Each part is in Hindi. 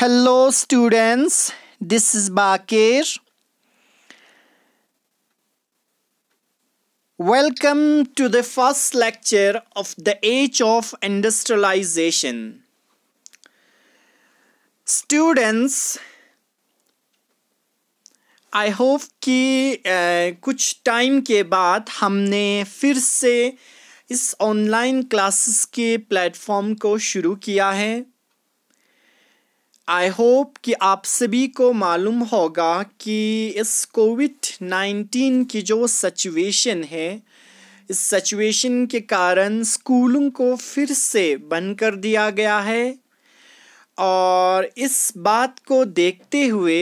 Hello students this is Bakesh welcome to the first lecture of the age of industrialization students I hope कि कुछ टाइम के बाद हमने फिर से इस ऑनलाइन क्लासेस के प्लेटफॉर्म को शुरू किया है आई होप कि आप सभी को मालूम होगा कि इस कोविड नाइन्टीन की जो सचुएशन है इस सचुएशन के कारण स्कूलों को फिर से बंद कर दिया गया है और इस बात को देखते हुए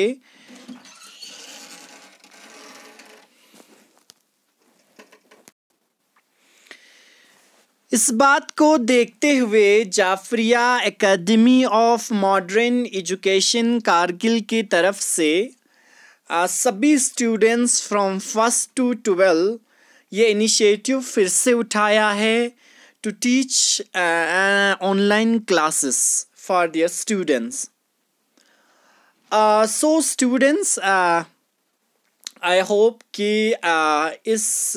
इस बात को देखते हुए Jafariya academy of modern education Kargil की तरफ से सभी students from first to twelve ये इनिशिएटिव फिर से उठाया है to teach online classes for their students so students I hope कि इस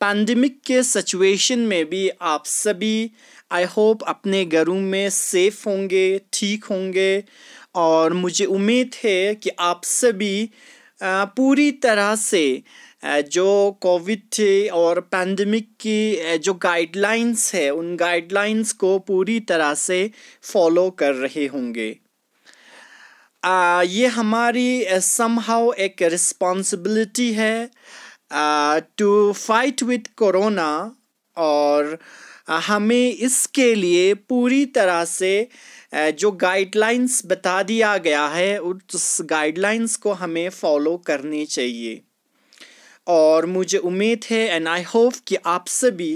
पैंडमिक के सिचुएशन में भी आप सभी आई होप अपने घरों में सेफ़ होंगे ठीक होंगे और मुझे उम्मीद है कि आप सभी पूरी तरह से जो कोविड थे और पैंडमिक की जो गाइडलाइंस है उन गाइडलाइंस को पूरी तरह से फॉलो कर रहे होंगे आ, ये हमारी समहाउ एक रिस्पॉन्सिबिलिटी है टू फाइट विथ कोरोना और हमें इसके लिए पूरी तरह से जो गाइडलाइंस बता दिया गया है उस गाइडलाइंस को हमें फॉलो करनी चाहिए और मुझे उम्मीद है एंड आई होप कि आप सभी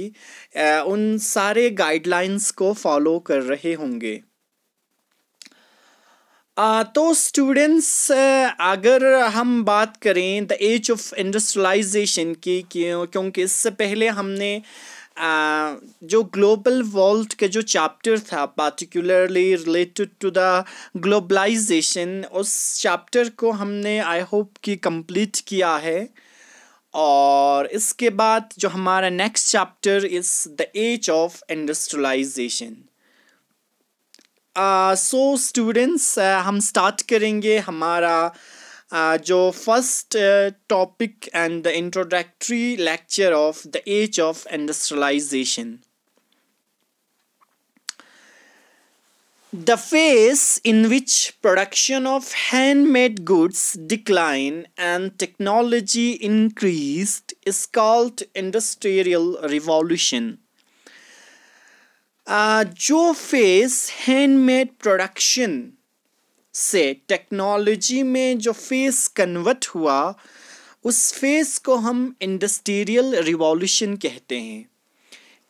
उन सारे गाइडलाइंस को फॉलो कर रहे होंगे आ, तो स्टूडेंट्स अगर हम बात करें द एज ऑफ इंडस्ट्रियलाइजेशन की क्यों क्योंकि इससे पहले हमने आ, जो ग्लोबल वर्ल्ड का जो चैप्टर था particularly related to the globalization उस चैप्टर को हमने आई होप कि कंप्लीट किया है और इसके बाद जो हमारा next chapter is the age of industrialization so uh, students so students, हम स्टार्ट करेंगे हमारा uh, जो first topic and the introductory lecture of the age of industrialization The phase in which production of handmade goods declined and technology increased is called industrial revolution. जो फेस हैंडमेड प्रोडक्शन से टेक्नोलॉजी में जो फेस कन्वर्ट हुआ उस फेस को हम इंडस्ट्रियल रिवॉल्यूशन कहते हैं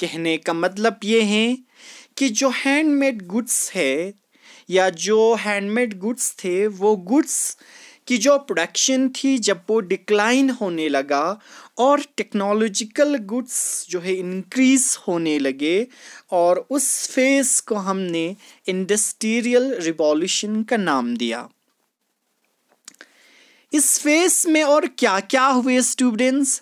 कहने का मतलब ये है कि जो हैंडमेड गुड्स है या जो हैंडमेड गुड्स थे वो गुड्स की जो प्रोडक्शन थी जब वो डिक्लाइन होने लगा और टेक्नोलॉजिकल गुड्स जो है इंक्रीज होने लगे और उस फेज़ को हमने इंडस्ट्रियल रिवॉल्यूशन का नाम दिया इस फेस में और क्या क्या हुए स्टूडेंट्स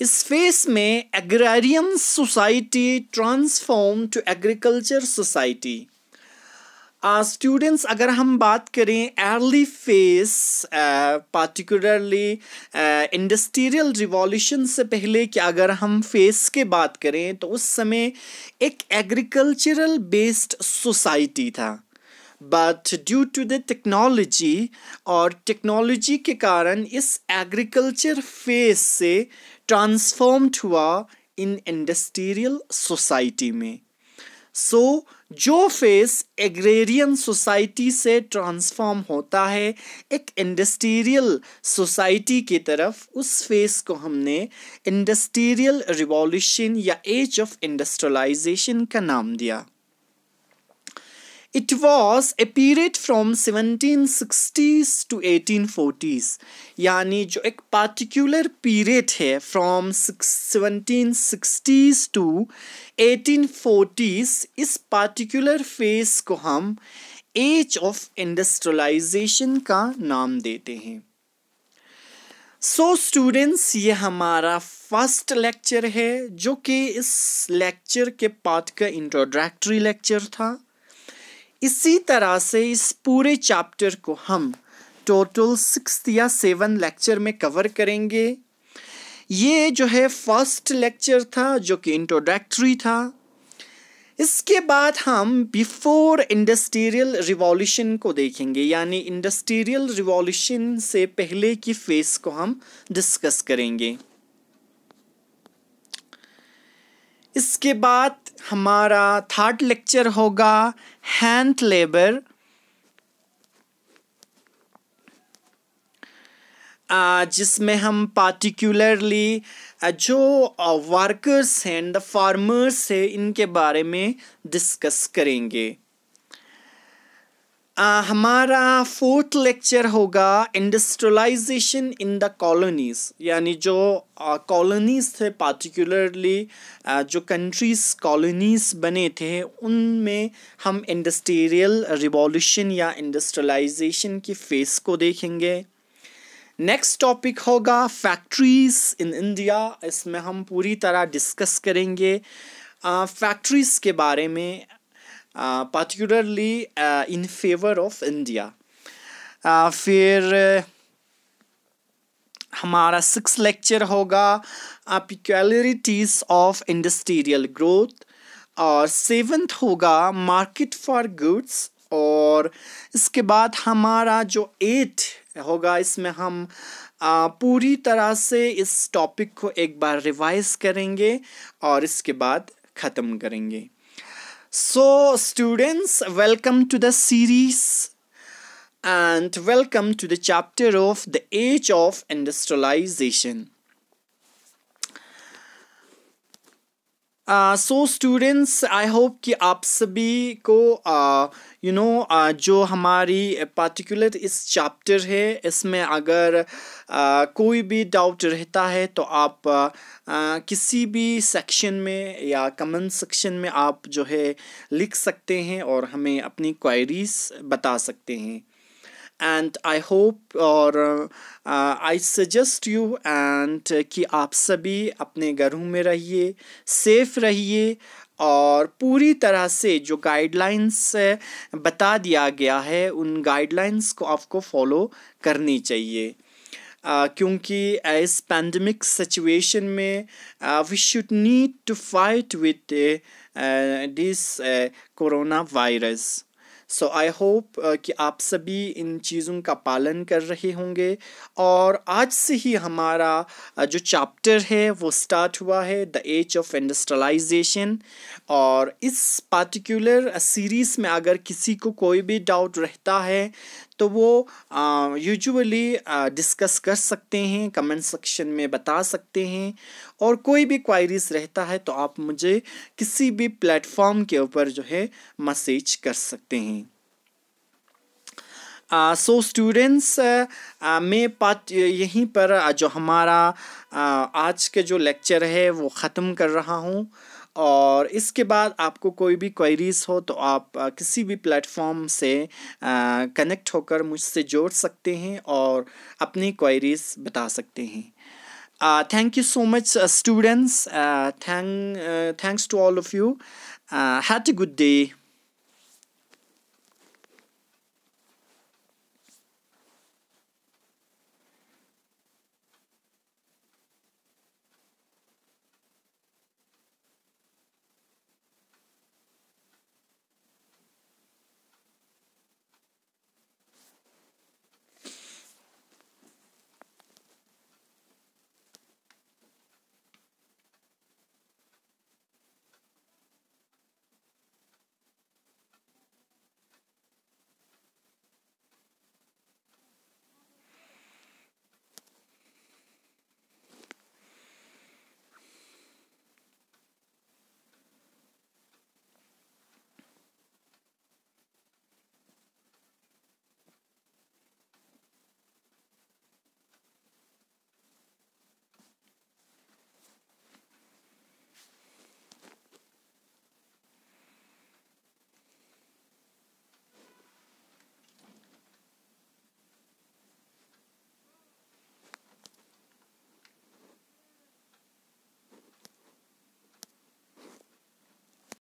इस फेस में agrarian society transform to agriculture society students uh, अगर हम बात करें early phase particularly industrial revolution से पहले कि अगर हम फेस के बात करें तो उस समय एक एग्रीकल्चरल बेस्ड सोसाइटी था but due to the technology और टेक्नोलॉजी के कारण इस एग्रीकल्चर फेस से ट्रांसफॉर्म्ड हुआ इन इंडस्ट्रियल सोसाइटी में सो so, जो फेस एग्रेरियन सोसाइटी से ट्रांसफॉर्म होता है एक इंडस्ट्रियल सोसाइटी की तरफ उस फेस को हमने इंडस्ट्रियल रिवॉल्यूशन या एज ऑफ इंडस्ट्रियलाइजेशन का नाम दिया it was a period from seventeen sixties to eighteen forties यानी जो एक पार्टिकुलर पीरियड है from seventeen sixties to eighteen forties इस पार्टिकुलर फेज को हम एज ऑफ इंडस्ट्रलाइजेशन का नाम देते हैं सो so स्टूडेंट्स ये हमारा फर्स्ट लेक्चर है जो कि इस लेक्चर के पार्ट का इंट्रोडक्ट्री लेक्चर था इसी तरह से इस पूरे चैप्टर को हम टोटल सिक्स या सेवन लेक्चर में कवर करेंगे ये जो है फर्स्ट लेक्चर था जो कि इंट्रोडक्टरी था इसके बाद हम बिफोर इंडस्ट्रियल रिवॉल्यूशन को देखेंगे यानी इंडस्ट्रियल रिवॉल्यूशन से पहले की फेस को हम डिस्कस करेंगे इसके बाद हमारा थर्ड लेक्चर होगा हैंड लेबर जिसमें हम पार्टिकुलरली जो वर्कर्स हैं द फार्मर्स है इनके बारे में डिस्कस करेंगे आ, हमारा फोर्थ लेक्चर होगा इंडस्ट्रियलाइजेशन इन द कॉलोनीज यानी जो कॉलोनीज थे पार्टिकुलरली जो कंट्रीज कॉलोनीज बने थे उनमें हम इंडस्ट्रियल रिवॉल्यूशन या इंडस्ट्रियलाइजेशन की फेस को देखेंगे नेक्स्ट टॉपिक होगा फैक्ट्रीज़ इन इंडिया इसमें हम पूरी तरह डिस्कस करेंगे फैक्ट्रीज़ के बारे में particularly in favour of India फिर uh, हमारा सिक्स लेक्चर होगा पिक्यूलरिटीज ऑफ इंडस्ट्रियल ग्रोथ और सेवेंथ होगा मार्केट फॉर गुड्स और इसके बाद हमारा जो एट होगा इसमें हम uh, पूरी तरह से इस टॉपिक को एक बार रिवाइज करेंगे और इसके बाद ख़त्म करेंगे So students, welcome to the series and welcome to the chapter of the age of industrialization. So students I hope कि आप सभी को you uh, know you know, uh, जो हमारी पार्टिकुलर इस चैप्टर है इसमें अगर uh, कोई भी डाउट रहता है तो आप uh, uh किसी भी सेक्शन में या कमेंट सेक्शन में आप जो है लिख सकते हैं और हमें अपनी क्वायरीज बता सकते हैं एंड आई होप और आई सजेस्ट यू एंड कि आप सभी अपने घरों में रहिए सेफ रहिए और पूरी तरह से जो गाइडलाइंस uh, बता दिया गया है उन गाइडलाइंस को आपको फॉलो करनी चाहिए Uh, क्योंकि इस पैंडमिक सिचुएशन में we should need to fight with this corona virus so I hope कि आप सभी इन चीज़ों का पालन कर रहे होंगे और आज से ही हमारा uh, जो चैप्टर है वो स्टार्ट हुआ है द एज ऑफ इंडस्ट्रलाइजेशन और इस पार्टिकुलर सीरीज़ में अगर किसी को कोई भी डाउट रहता है तो वो यूजुअली डिस्कस कर सकते हैं कमेंट सेक्शन में बता सकते हैं और कोई भी क्वायरीज रहता है तो आप मुझे किसी भी प्लेटफॉर्म के ऊपर जो है मैसेज कर सकते हैं सो स्टूडेंट्स मैं पाठ यहीं पर जो हमारा uh, आज का जो लेक्चर है वो ख़त्म कर रहा हूँ और इसके बाद आपको कोई भी क्वेरीज हो तो आप किसी भी प्लेटफॉर्म से कनेक्ट होकर मुझसे जोड़ सकते हैं और अपनी क्वेरीज बता सकते हैं thank you so much students thank thanks to all of you have a good day